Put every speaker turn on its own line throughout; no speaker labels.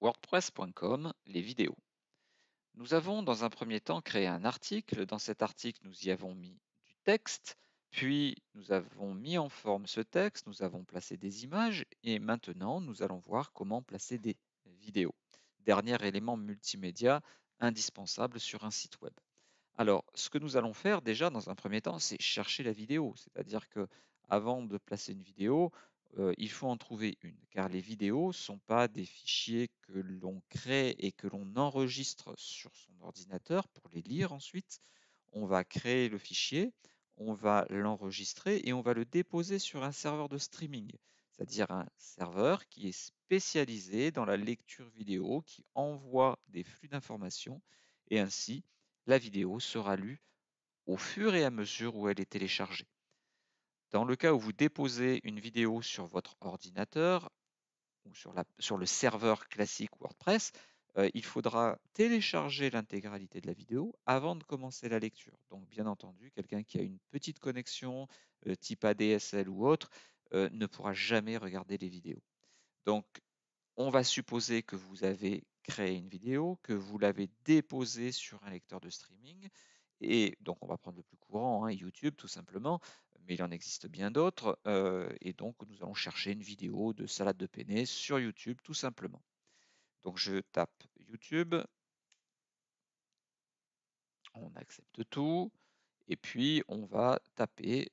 WordPress.com, les vidéos. Nous avons dans un premier temps créé un article. Dans cet article, nous y avons mis du texte, puis nous avons mis en forme ce texte, nous avons placé des images et maintenant nous allons voir comment placer des vidéos. Dernier élément multimédia indispensable sur un site web. Alors, ce que nous allons faire déjà dans un premier temps, c'est chercher la vidéo, c'est-à-dire que avant de placer une vidéo, il faut en trouver une, car les vidéos ne sont pas des fichiers que l'on crée et que l'on enregistre sur son ordinateur pour les lire ensuite. On va créer le fichier, on va l'enregistrer et on va le déposer sur un serveur de streaming, c'est-à-dire un serveur qui est spécialisé dans la lecture vidéo, qui envoie des flux d'informations, et ainsi la vidéo sera lue au fur et à mesure où elle est téléchargée. Dans le cas où vous déposez une vidéo sur votre ordinateur ou sur, le serveur classique WordPress, euh, il faudra télécharger l'intégralité de la vidéo avant de commencer la lecture. Donc bien entendu, quelqu'un qui a une petite connexion euh, type ADSL ou autre euh, ne pourra jamais regarder les vidéos. Donc on va supposer que vous avez créé une vidéo, que vous l'avez déposée sur un lecteur de streaming, et donc on va prendre le plus courant, hein, YouTube tout simplement, mais il en existe bien d'autres. Euh, et donc, nous allons chercher une vidéo de salade de penne sur YouTube, tout simplement. Donc, je tape YouTube. On accepte tout. Et puis, on va taper,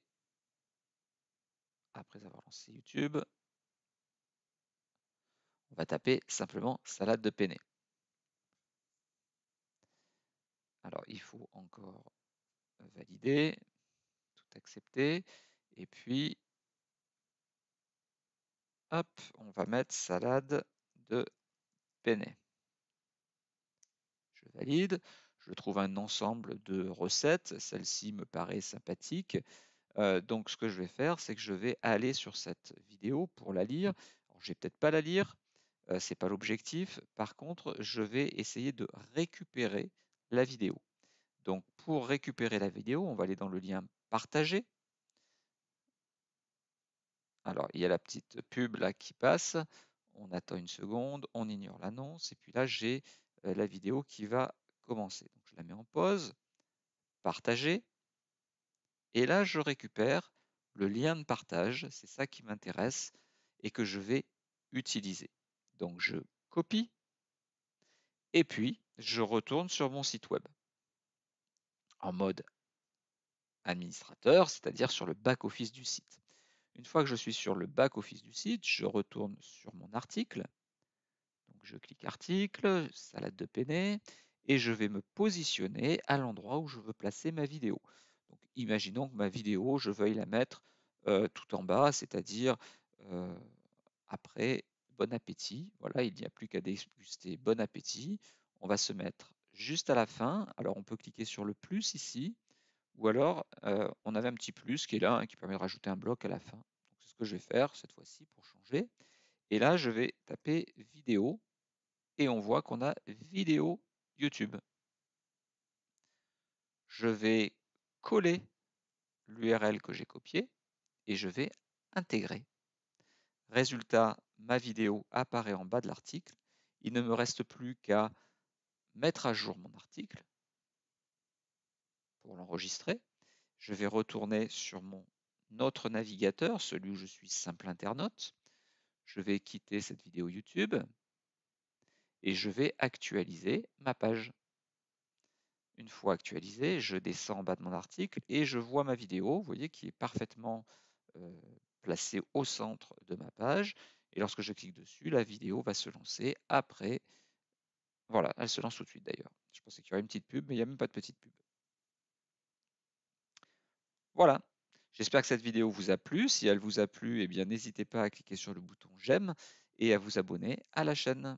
après avoir lancé YouTube, on va taper simplement salade de penne. Alors, il faut encore valider accepté. Et puis, hop, on va mettre salade de penne. Je valide. Je trouve un ensemble de recettes. Celle-ci me paraît sympathique. Euh, donc, ce que je vais faire, c'est que je vais aller sur cette vidéo pour la lire. je vais peut-être pas la lire, euh, c'est pas l'objectif. Par contre, je vais essayer de récupérer la vidéo. Donc, pour récupérer la vidéo, on va aller dans le lien partager. Alors, il y a la petite pub là qui passe. On attend une seconde, on ignore l'annonce. Et puis là, j'ai euh, la vidéo qui va commencer. Donc, je la mets en pause, partager. Et là, je récupère le lien de partage. C'est ça qui m'intéresse et que je vais utiliser. Donc, je copie. Et puis, je retourne sur mon site web en mode administrateur, c'est-à-dire sur le back-office du site. Une fois que je suis sur le back-office du site, je retourne sur mon article. Donc je clique article, salade de penne, et je vais me positionner à l'endroit où je veux placer ma vidéo. Donc, imaginons que ma vidéo, je veuille la mettre euh, tout en bas, c'est-à-dire euh, après bon appétit. Voilà, il n'y a plus qu'à déguster bon appétit. On va se mettre juste à la fin. Alors on peut cliquer sur le plus ici ou alors, on avait un petit plus qui est là, hein, qui permet de rajouter un bloc à la fin. C'est ce que je vais faire cette fois-ci pour changer. Et là, je vais taper vidéo et on voit qu'on a vidéo YouTube. Je vais coller l'URL que j'ai copiée et je vais intégrer. Résultat, ma vidéo apparaît en bas de l'article. Il ne me reste plus qu'à mettre à jour mon article pour l'enregistrer. Je vais retourner sur mon autre navigateur, celui où je suis simple internaute. Je vais quitter cette vidéo YouTube et je vais actualiser ma page. Une fois actualisée, je descends en bas de mon article et je vois ma vidéo, vous voyez, qui est parfaitement euh, placée au centre de ma page. Et lorsque je clique dessus, la vidéo va se lancer après. Voilà, elle se lance tout de suite d'ailleurs. Je pensais qu'il y aurait une petite pub, mais il n'y a même pas de petite pub. Voilà, j'espère que cette vidéo vous a plu. Si elle vous a plu, eh bien n'hésitez pas à cliquer sur le bouton j'aime et à vous abonner à la chaîne.